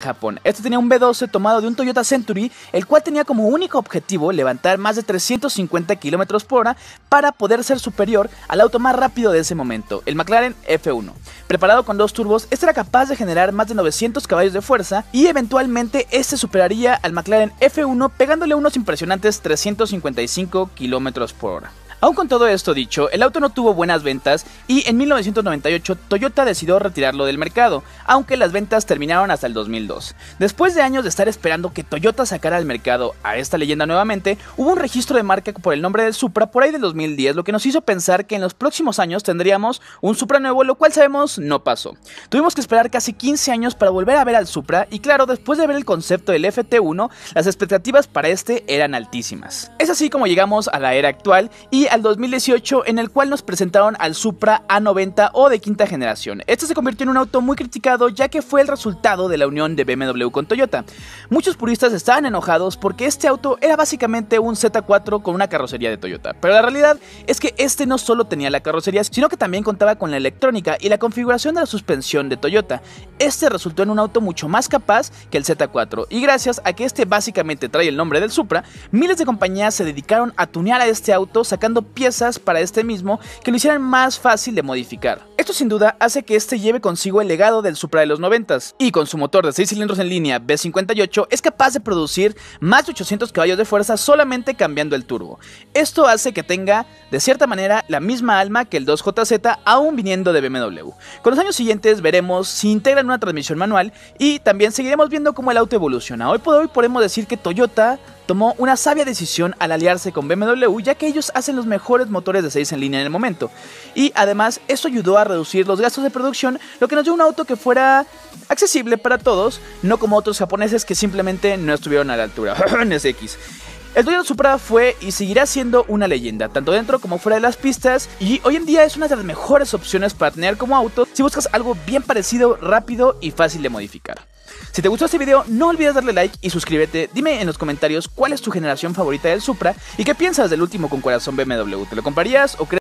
Japón. Este tenía un V12 tomado de un Toyota Century, el cual tenía como único objetivo levantar más de 350 km por hora para poder ser superior al auto más rápido de ese momento, el McLaren F1. Preparado con dos turbos, este era capaz de generar más de 900 caballos de fuerza y eventualmente este superaría al McLaren F1 pegándole unos impresionantes 355 km por hora. Aun con todo esto dicho, el auto no tuvo buenas ventas y en 1998 Toyota decidió retirarlo del mercado, aunque las ventas terminaron hasta el 2002. Después de años de estar esperando que Toyota sacara al mercado a esta leyenda nuevamente, hubo un registro de marca por el nombre del Supra por ahí del 2010, lo que nos hizo pensar que en los próximos años tendríamos un Supra nuevo, lo cual sabemos no pasó. Tuvimos que esperar casi 15 años para volver a ver al Supra y claro, después de ver el concepto del FT1, las expectativas para este eran altísimas. Es así como llegamos a la era actual y al 2018 en el cual nos presentaron al Supra A90 o de quinta generación. Este se convirtió en un auto muy criticado ya que fue el resultado de la unión de BMW con Toyota. Muchos puristas estaban enojados porque este auto era básicamente un Z4 con una carrocería de Toyota, pero la realidad es que este no solo tenía la carrocería, sino que también contaba con la electrónica y la configuración de la suspensión de Toyota. Este resultó en un auto mucho más capaz que el Z4 y gracias a que este básicamente trae el nombre del Supra, miles de compañías se dedicaron a tunear a este auto sacando piezas para este mismo que lo hicieran más fácil de modificar. Esto sin duda hace que este lleve consigo el legado del Supra de los 90s y con su motor de 6 cilindros en línea B58 es capaz de producir más de 800 caballos de fuerza solamente cambiando el turbo. Esto hace que tenga de cierta manera la misma alma que el 2JZ aún viniendo de BMW. Con los años siguientes veremos si integran una transmisión manual y también seguiremos viendo cómo el auto evoluciona. Hoy por hoy podemos decir que Toyota tomó una sabia decisión al aliarse con BMW ya que ellos hacen los mejores motores de 6 en línea en el momento. Y además esto ayudó a reducir los gastos de producción, lo que nos dio un auto que fuera accesible para todos, no como otros japoneses que simplemente no estuvieron a la altura. NSX. El dueño de Supra fue y seguirá siendo una leyenda, tanto dentro como fuera de las pistas, y hoy en día es una de las mejores opciones para tener como auto si buscas algo bien parecido, rápido y fácil de modificar. Si te gustó este video, no olvides darle like y suscríbete. Dime en los comentarios cuál es tu generación favorita del Supra y qué piensas del último con corazón BMW. ¿Te lo comprarías o crees